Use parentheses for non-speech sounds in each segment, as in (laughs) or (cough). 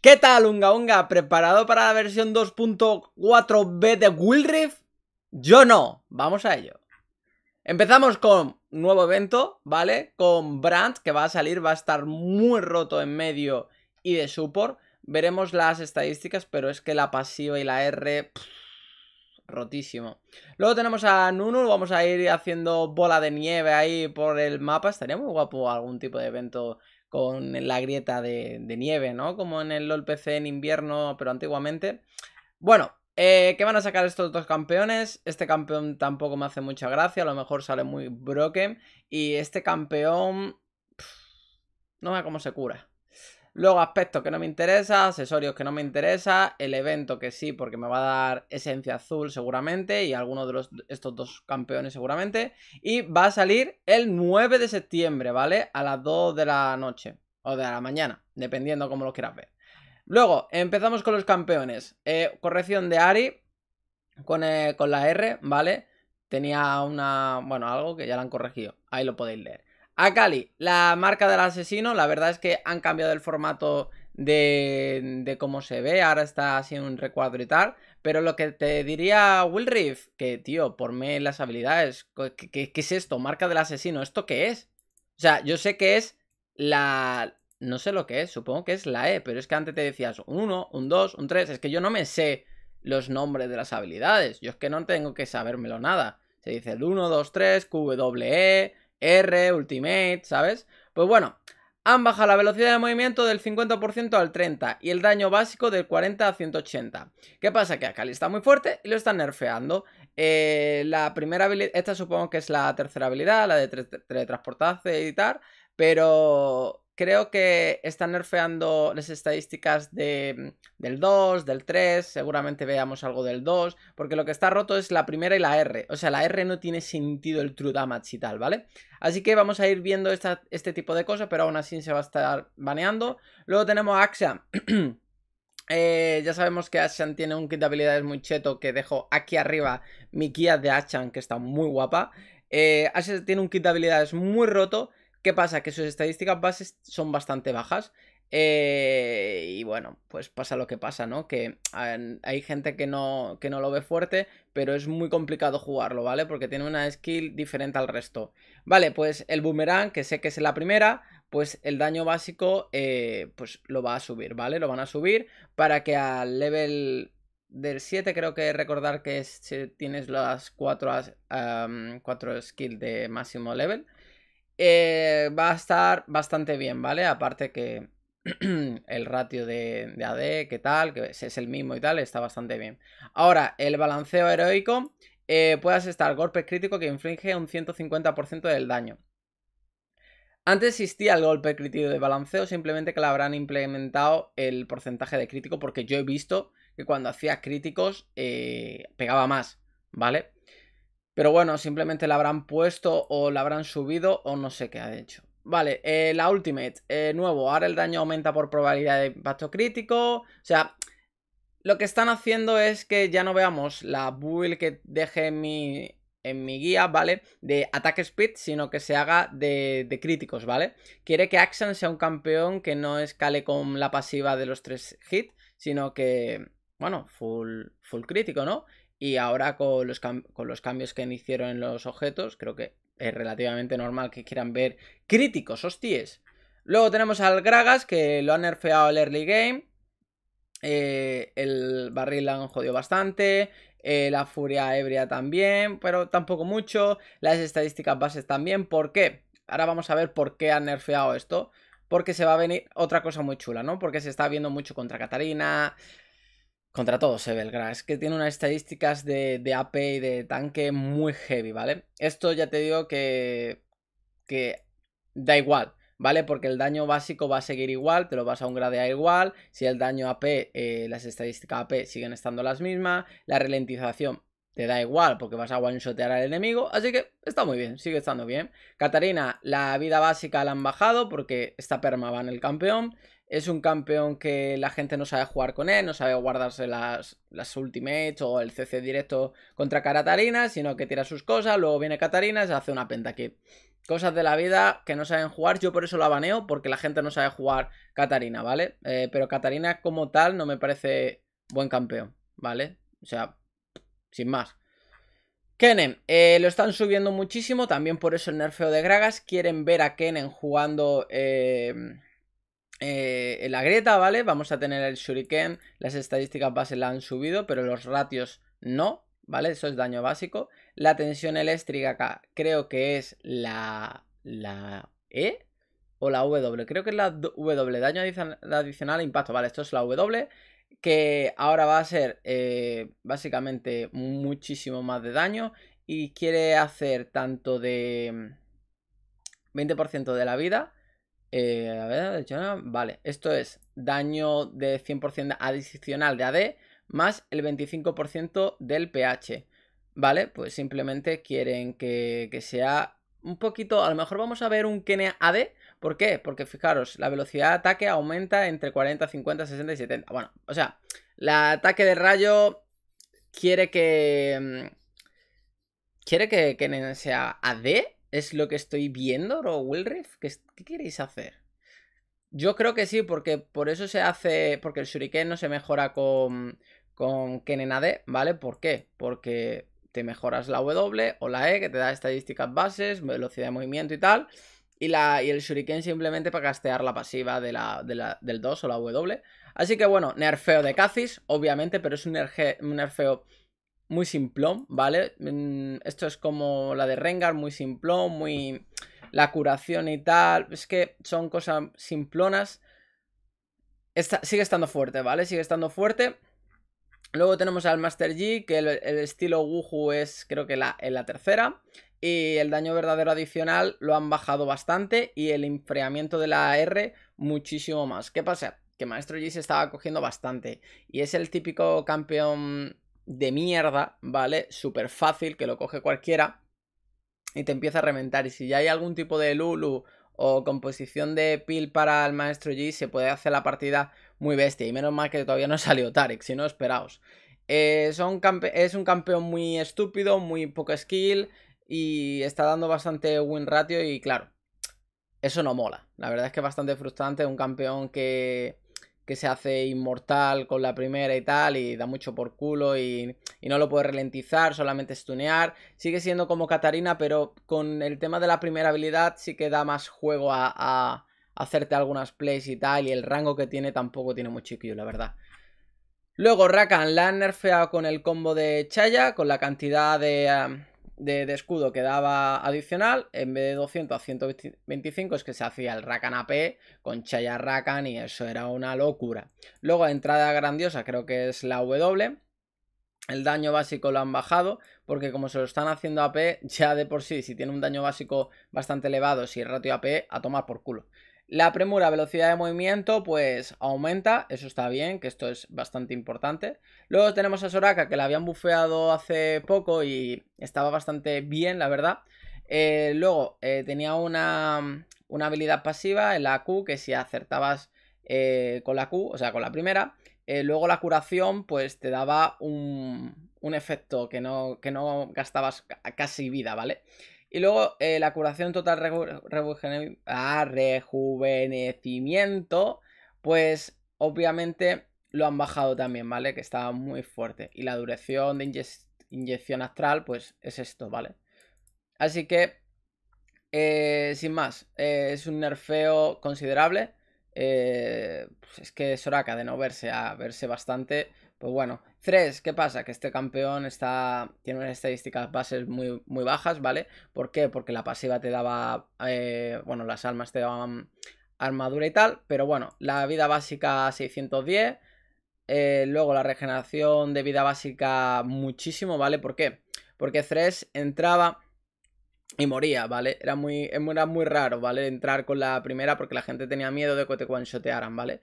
¿Qué tal, Unga Unga? ¿Preparado para la versión 2.4b de Wild Rift? Yo no, vamos a ello. Empezamos con nuevo evento, ¿vale? Con Brandt, que va a salir, va a estar muy roto en medio y de support. Veremos las estadísticas, pero es que la pasiva y la R... rotísimo. Luego tenemos a Nunu, vamos a ir haciendo bola de nieve ahí por el mapa. Estaría muy guapo algún tipo de evento con la grieta de, nieve, ¿no? Como en el LOL PC en invierno, pero antiguamente. Bueno, eh, ¿Qué van a sacar estos dos campeones? Este campeón tampoco me hace mucha gracia, a lo mejor sale muy broken. Y este campeón... no sé cómo se cura. Luego aspectos que no me interesa, accesorios que no me interesa, el evento que sí porque me va a dar esencia azul seguramente y alguno de los, estos dos campeones seguramente. Y va a salir el 9 de septiembre, ¿vale? A las 2 de la noche o de la mañana, dependiendo cómo lo quieras ver. Luego empezamos con los campeones. Eh, corrección de Ari con, eh, con la R, ¿vale? Tenía una... bueno, algo que ya la han corregido, ahí lo podéis leer. Cali, la marca del asesino, la verdad es que han cambiado el formato de, de cómo se ve, ahora está así un recuadro y tal, pero lo que te diría Will Reef, que tío, por mí las habilidades, ¿qué, es esto? Marca del asesino, ¿esto qué es? O sea, yo sé que es la... No sé lo que es, supongo que es la E, pero es que antes te decías un 1, un 2, un 3, es que yo no me sé los nombres de las habilidades, yo es que no tengo que sabérmelo nada. Se dice el 1, 2, 3, QWE, R, Ultimate, ¿sabes? Pues bueno, han bajado la velocidad de movimiento del 50% al 30% y el daño básico del 40 a 180. ¿Qué pasa? Que Akali está muy fuerte y lo están nerfeando. Eh, la primera habilidad, esta supongo que es la tercera habilidad, la de teletransportarse, editar, pero creo que están nerfeando las estadísticas de, mm, del 2, del 3, seguramente veamos algo del 2, porque lo que está roto es la primera y la R, o sea, la R no tiene sentido el true damage y tal, ¿vale? Así que vamos a ir viendo este tipo de cosas, pero aún así se va a estar baneando. Luego tenemos a Axiom. (clears throat) Eh, ya sabemos que Axan tiene un kit de habilidades muy cheto que dejo aquí arriba mi guía de Axan que está muy guapa. Eh, tiene un kit de habilidades muy roto ¿Qué pasa? Que sus estadísticas bases son bastante bajas. Eh, y bueno, pues pasa lo que pasa, ¿no? Que hay gente que no, que no lo ve fuerte, pero es muy complicado jugarlo, ¿vale? Porque tiene una skill diferente al resto. Vale, pues el boomerang, que sé que es la primera, pues el daño básico, eh, pues lo va a subir, ¿vale? Lo van a subir para que al level del 7 creo que recordar que tienes las 4 skills de máximo level eh, va a estar bastante bien, ¿vale? Aparte que (clears throat) el ratio de, AD, que tal, que es el mismo y tal, está bastante bien. Ahora, el balanceo heroico, eh, estar golpe crítico que inflige un 150% del daño. Antes existía el golpe crítico de balanceo, simplemente que la habrán implementado el porcentaje de crítico, porque yo he visto que cuando hacía críticos eh, pegaba más, ¿vale? Pero bueno, simplemente la habrán puesto o la habrán subido o no sé qué ha hecho. Vale, eh, la Ultimate, eh, nuevo, ahora el daño aumenta por probabilidad de impacto crítico. O sea, lo que están haciendo es que ya no veamos la build que deje en mi, en mi guía, ¿vale? De ataque speed, sino que se haga de, críticos, ¿vale? Quiere que Axan sea un campeón que no escale con la pasiva de los tres hits, sino que, bueno, full, full crítico, ¿no? Y ahora con los, con los cambios que hicieron en los objetos, creo que es relativamente normal que quieran ver críticos, hosties. Luego tenemos al Gragas, que lo han nerfeado el early game. Eh, el barril la han jodido bastante. Eh, la furia ebria también, pero tampoco mucho. Las estadísticas bases también. ¿Por qué? Ahora vamos a ver por qué han nerfeado esto. Porque se va a venir otra cosa muy chula, ¿no? Porque se está viendo mucho contra Catarina. Contra todos se Es que tiene unas estadísticas de, AP y de tanque muy heavy, ¿vale? Esto ya te digo que. que da igual, ¿vale? Porque el daño básico va a seguir igual, te lo vas a un a igual. Si el daño AP, eh, las estadísticas AP siguen estando las mismas. La ralentización te da igual porque vas a one-shotear al enemigo, así que está muy bien, sigue estando bien. Katarina, la vida básica la han bajado porque esta perma va en el campeón es un campeón que la gente no sabe jugar con él, no sabe guardarse las, ultimates o el CC directo contra Katarina, sino que tira sus cosas, luego viene Katarina y se hace una penta aquí. Cosas de la vida que no saben jugar, yo por eso la baneo, porque la gente no sabe jugar Katarina, ¿vale? Eh, pero Katarina como tal no me parece buen campeón, ¿vale? O sea, sin más. Kennen, eh, lo están subiendo muchísimo, también por eso el nerfeo de Gragas. Quieren ver a Kennen jugando... Eh, eh, en la grieta, ¿vale? Vamos a tener el shuriken, las estadísticas base la han subido, pero los ratios no, ¿vale? Eso es daño básico. La tensión eléctrica acá creo que es la, E o la W. Creo que es la W, daño adicional, adicional impacto, ¿vale? Esto es la W, que ahora va a ser eh, básicamente muchísimo más de daño y quiere hacer tanto de 20% mm, de la vida eh, a ver, vale, esto es daño de 100% adicional de AD más el 25% del pH. Vale, pues simplemente quieren que, sea un poquito, a lo mejor vamos a ver un Kene AD. ¿Por qué? Porque fijaros, la velocidad de ataque aumenta entre 40, 50, 60 y 70. Bueno, o sea, la ataque de rayo quiere que... Mm, quiere que sea AD, ¿Es lo que estoy viendo, o ¿Qué, queréis hacer? Yo creo que sí, porque por eso se hace. Porque el Shuriken no se mejora con. Con Kenenade, ¿vale? ¿Por qué? Porque te mejoras la W o la E, que te da estadísticas bases, velocidad de movimiento y tal. Y, la, y el Shuriken simplemente para castear la pasiva de la, del 2 o la W. Así que bueno, nerfeo de Cacis, obviamente, pero es un nerfeo muy simplón, ¿vale? Mm, esto es como la de Rengar, muy simplón, muy... La curación y tal, es que son cosas simplonas. sigue estando fuerte, ¿vale? Sigue estando fuerte. Luego tenemos al Master G, que el, estilo Wuhu es creo que la, en la tercera. Y el daño verdadero adicional lo han bajado bastante y el enfriamiento de la R muchísimo más. ¿Qué pasa? Que Maestro G se estaba cogiendo bastante. Y es el típico campeón de mierda, ¿vale? Súper fácil, que lo coge cualquiera y te empieza a reventar. Y si ya hay algún tipo de Lulu o composición de pil para el maestro G, se puede hacer la partida muy bestia. Y menos mal que todavía no salió Tarek, si no, esperaos. Eh, es un campeón muy estúpido, muy poco skill y está dando bastante win ratio y claro, eso no mola. La verdad es que es bastante frustrante un campeón que que se hace inmortal con la primera y tal, y da mucho por culo y, no lo puede ralentizar, solamente estunear Sigue siendo como Katarina, pero con el tema de la primera habilidad sí que da más juego a, hacerte algunas plays y tal, y el rango que tiene tampoco tiene mucho IQ, la verdad. Luego Rakan la han nerfeado con el combo de Chaya, con la cantidad de de, escudo que daba adicional, en vez de 200 a 125 es que se hacía el Rakan AP con Chaya Rakan y eso era una locura. Luego entrada grandiosa creo que es la W, el daño básico lo han bajado porque como se lo están haciendo AP ya de por sí, si tiene un daño básico bastante elevado, si el ratio AP, a tomar por culo. La premura, velocidad de movimiento, pues aumenta, eso está bien, que esto es bastante importante. Luego tenemos a Soraka, que la habían bufeado hace poco y estaba bastante bien, la verdad. Eh, luego eh, tenía una, habilidad pasiva en la Q, que si acertabas eh, con la Q, o sea, con la primera, luego la curación, pues te daba un, efecto que no, que no gastabas casi vida, ¿vale? Y luego eh, la curación total ah, rejuvenecimiento, pues obviamente lo han bajado también, ¿vale? Que estaba muy fuerte. Y la duración de inyección astral, pues es esto, ¿vale? Así que, eh, sin más, eh, es un nerfeo considerable. Pues es que Soraka, de no verse a verse bastante, pues bueno, Tres, ¿qué pasa? Que este campeón está, tiene unas estadísticas bases muy, muy bajas, ¿vale? ¿Por qué? Porque la pasiva te daba, eh, bueno, las almas te daban armadura y tal, pero bueno, la vida básica 610, eh, luego la regeneración de vida básica muchísimo, ¿vale? ¿Por qué? Porque 3 entraba y moría, ¿vale? Era muy, muy raro, ¿vale? Entrar con la primera porque la gente tenía miedo de que te one ¿vale?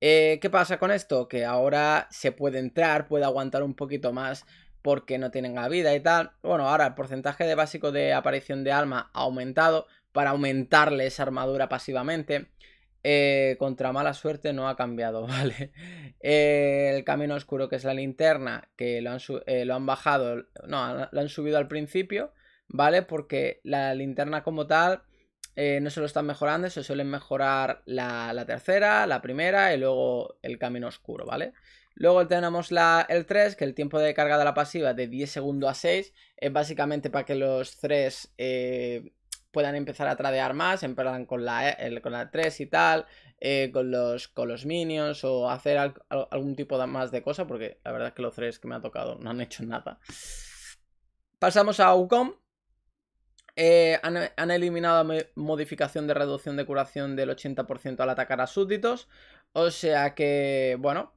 Eh, ¿Qué pasa con esto? Que ahora se puede entrar, puede aguantar un poquito más porque no tienen la vida y tal. Bueno, ahora el porcentaje de básico de aparición de alma ha aumentado para aumentarle esa armadura pasivamente. Eh, contra mala suerte no ha cambiado, (laughs) ¿vale? Eh, el camino oscuro que es la linterna, que lo han, lo han bajado, no, lo han subido al principio, ¿vale? Porque la linterna como tal eh, no se lo están mejorando, se suelen mejorar la, tercera, la primera y luego el camino oscuro, ¿vale? Luego tenemos el 3, que el tiempo de carga de la pasiva de 10 segundos a 6, es básicamente para que los 3 eh, puedan empezar a tradear más, empiezan con la, con la 3 y tal, eh, con, los, minions o hacer algún tipo de, más de cosa, porque la verdad es que los 3 que me ha tocado no han hecho nada. Pasamos a Ucom, eh, han, eliminado modificación de reducción de curación del 80% al atacar a súbditos. O sea que, bueno,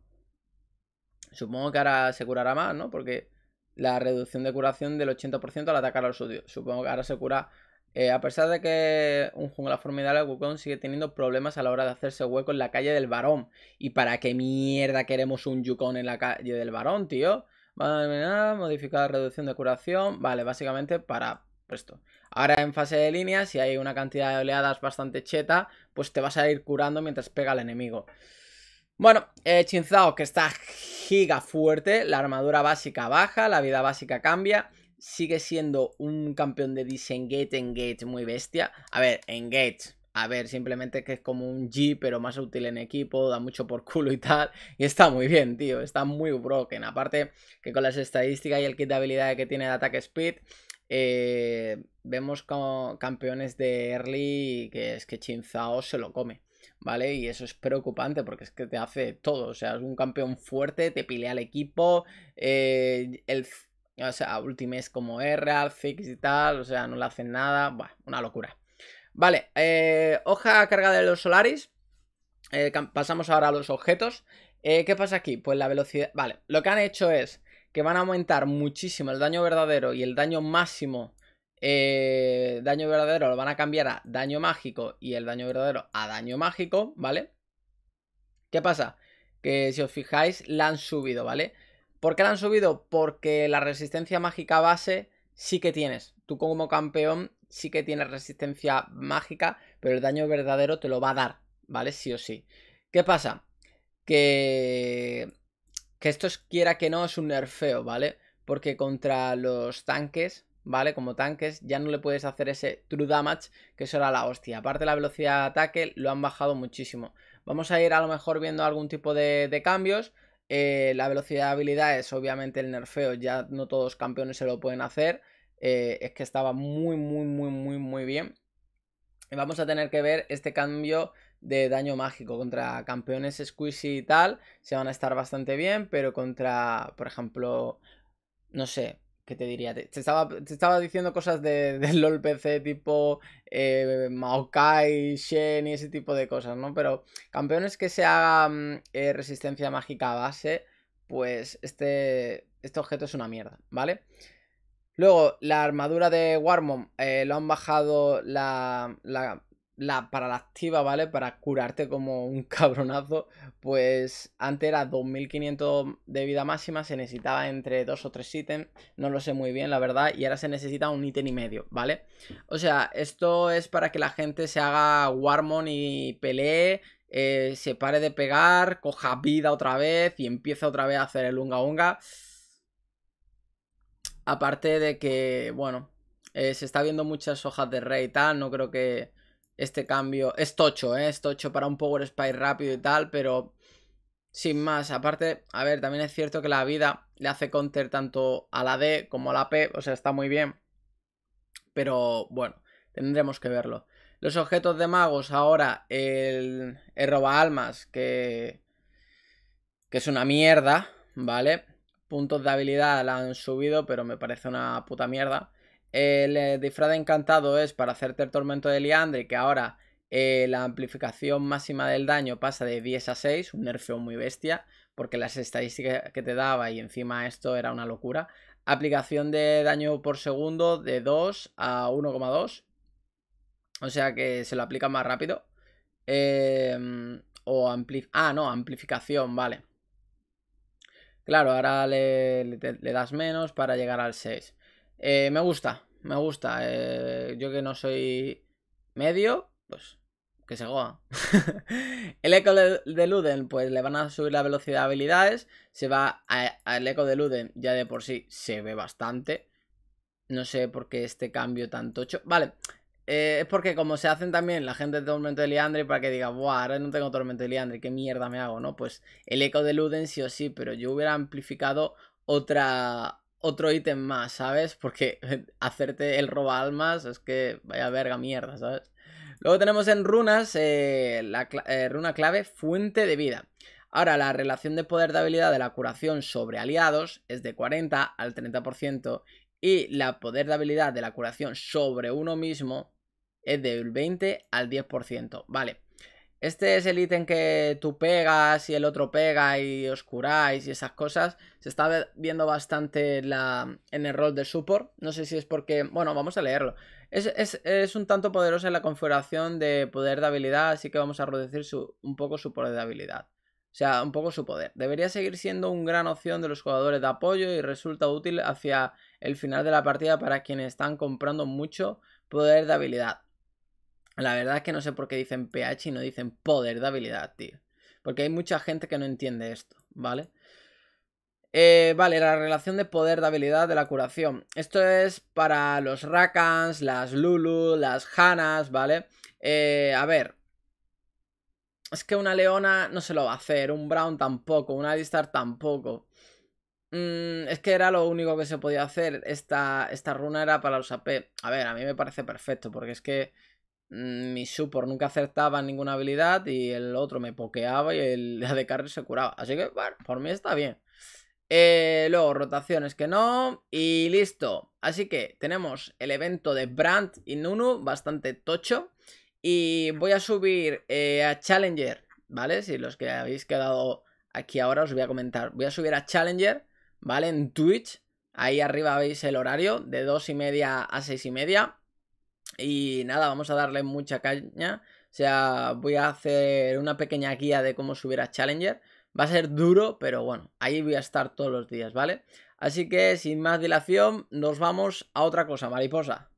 supongo que ahora se curará más, ¿no? Porque la reducción de curación del 80% al atacar a los súbditos. Supongo que ahora se cura. Eh, a pesar de que un jungla formidable, Wukong sigue teniendo problemas a la hora de hacerse hueco en la calle del varón. ¿Y para qué mierda queremos un Yukon en la calle del varón, tío? modificar modificada reducción de curación. Vale, básicamente para Ahora en fase de línea, si hay una cantidad de oleadas bastante cheta, pues te vas a ir curando mientras pega al enemigo. Bueno, eh, Chinzao que está giga fuerte, la armadura básica baja, la vida básica cambia, sigue siendo un campeón de disengage, engage muy bestia. A ver, engage, a ver, simplemente que es como un G, pero más útil en equipo, da mucho por culo y tal. Y está muy bien, tío, está muy broken. Aparte que con las estadísticas y el kit de habilidades que tiene de ataque speed, eh, vemos como campeones de early que es que Chinzao se lo come. ¿Vale? Y eso es preocupante porque es que te hace todo. O sea, es un campeón fuerte, te pilea al equipo. Eh, el, o sea, Ultimes como R, Fix y tal. O sea, no le hacen nada. Buah, una locura. Vale, eh, hoja cargada de los Solaris. Eh, pasamos ahora a los objetos. ¿Qué pasa aquí? Pues la velocidad. Vale, lo que han hecho es que van a aumentar muchísimo el daño verdadero y el daño máximo. Eh, daño verdadero lo van a cambiar a daño mágico y el daño verdadero a daño mágico, ¿vale? ¿Qué pasa? Que si os fijáis, la han subido, ¿vale? ¿Por qué la han subido? Porque la resistencia mágica base sí que tienes. Tú como campeón sí que tienes resistencia mágica, pero el daño verdadero te lo va a dar, ¿vale? Sí o sí. ¿Qué pasa? Que que esto es, quiera que no, es un nerfeo, ¿vale? Porque contra los tanques, ¿vale? Como tanques, ya no le puedes hacer ese true damage, que eso era la hostia. Aparte la velocidad de ataque, lo han bajado muchísimo. Vamos a ir a lo mejor viendo algún tipo de, cambios. Eh, la velocidad de habilidades, obviamente el nerfeo, ya no todos los campeones se lo pueden hacer. Eh, es que estaba muy, muy, muy, muy, muy bien. Vamos a tener que ver este cambio de daño mágico. Contra campeones squishy y tal, se van a estar bastante bien, pero contra, por ejemplo, no sé, ¿qué te diría? Te, estaba, te estaba, diciendo cosas de, (laughs) LOL PC tipo eh, Maokai, Shen y ese tipo de cosas, ¿no? Pero campeones que se hagan mm, eh, resistencia mágica a base, pues este, este objeto es una mierda, ¿vale? Luego, la armadura de Warmon eh, lo han bajado la, la la, para la activa, ¿vale? Para curarte como un (laughs) cabronazo, pues antes era 2500 de vida máxima, se necesitaba entre 2 o 3 ítems, no lo sé muy bien, la verdad, y ahora se necesita un ítem y medio, ¿vale? O sea, esto es para que la gente se haga Warmon y pelee, eh, se pare de pegar, coja vida otra vez y empiece otra vez a hacer el unga unga. Aparte de que, bueno, eh, se está viendo muchas hojas de rey y tal, no creo que este cambio. Es tocho, ¿eh? Es tocho para un Power Spy rápido y tal, pero sin más. Aparte, a ver, también es cierto que la vida le hace counter tanto a la D como a la P, o sea, está muy bien. Pero bueno, tendremos que verlo. Los objetos de magos, ahora el, el roba almas, que, que es una mierda, ¿vale? Puntos de habilidad la han subido, pero me parece una puta mierda. El eh, disfraz encantado es para hacerte el tormento de Liandre, que ahora eh, la amplificación máxima del daño pasa de 10 a 6, un nerfeo muy bestia, porque las estadísticas que te daba y encima esto era una locura. Aplicación de daño por segundo de 2 a 1,2. O sea que se lo aplica más rápido. Em, o ampli Ah, no, amplificación, vale. Claro, ahora le das menos para llegar al 6. Eh, me gusta, me gusta. Eh, yo que no soy medio, pues que se goa. (laughs) el eco de Luden, pues le van a subir la velocidad de habilidades. Se va al eco de Luden, ya de por sí se ve bastante. No sé por qué este cambio tanto tocho. Vale, eh, es porque como se hacen también la gente de Tormento de Liandre para que diga, buah, ahora no tengo Tormento de Liandre, qué mierda me hago, ¿no? Pues el eco de Luden sí o sí, pero yo hubiera amplificado otra, otro ítem más, ¿sabes? Porque (laughs) hacerte el roba almas es que vaya verga mierda, ¿sabes? Luego tenemos en runas eh, la eh, runa clave fuente de vida. Ahora, la relación de poder de habilidad de la curación sobre aliados es de 40 al 30% y la poder de habilidad de la curación sobre uno mismo es del 20 al 10%. Vale, este es el ítem que tú pegas y el otro pega y os curáis y esas cosas. Se está viendo bastante en el rol de support. No sé si es porque... Bueno, vamos a leerlo. Es, un tanto poderosa en la configuración de poder de habilidad, así que vamos a reducir un poco su poder de habilidad. O sea, un poco su poder. Debería seguir siendo una gran opción de los jugadores de apoyo y resulta útil hacia el final de la partida para quienes están comprando mucho poder de habilidad. La verdad es que no sé por qué dicen pH y no dicen poder de habilidad, tío. Porque hay mucha gente que no entiende esto, ¿vale? Eh, vale, la relación de poder de habilidad de la curación. Esto es para los Rakans, las Lulu, las Hanas, ¿vale? Eh, a ver. Es que una Leona no se lo va a hacer, un Brown tampoco, una Alistar tampoco. Mm, es que era lo único que se podía hacer. Esta, esta runa era para los AP. A ver, a mí me parece perfecto, porque es que Mm, mi support nunca acertaba ninguna habilidad y el otro me pokeaba y el (laughs) de carry se curaba. Así que, bueno, por mí está bien. Eh, luego, rotaciones que no. Y listo. Así que tenemos el evento de Brandt y Nunu, bastante tocho. Y voy a subir eh, a Challenger, ¿vale? Si los que habéis quedado aquí ahora os voy a comentar. Voy a subir a Challenger, ¿vale? En Twitch. Ahí arriba veis el horario de 2 y media a 6 y media. Y nada, vamos a darle mucha caña. O sea, voy a hacer una pequeña guía de cómo subir a Challenger. Va a ser duro, pero bueno, ahí voy a estar todos los días, ¿vale? Así que sin más dilación, nos vamos a otra cosa, mariposa.